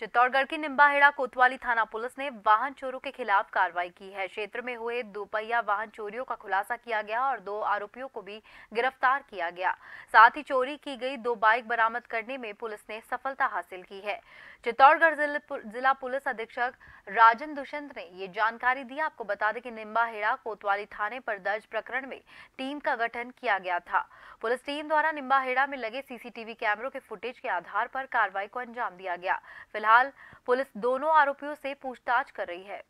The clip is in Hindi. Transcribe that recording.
चित्तौड़गढ़ की निम्बाहेड़ा कोतवाली थाना पुलिस ने वाहन चोरों के खिलाफ कार्रवाई की है क्षेत्र में हुए दोपहिया वाहन चोरियों का खुलासा किया गया और दो आरोपियों को भी गिरफ्तार किया गया साथ ही चोरी की गई दो बाइक बरामद करने में पुलिस ने सफलता हासिल की है चित्तौड़गढ़ जिला पुलिस अधीक्षक राजन दुष्यंत ने ये जानकारी दी आपको बता दें कि निम्बाहेड़ा कोतवाली थाने पर दर्ज प्रकरण में टीम का गठन किया गया था पुलिस टीम द्वारा निम्बाहेड़ा में लगे सीसीटीवी कैमरों के फुटेज के आधार पर कार्रवाई को अंजाम दिया गया फिलहाल पुलिस दोनों आरोपियों से पूछताछ कर रही है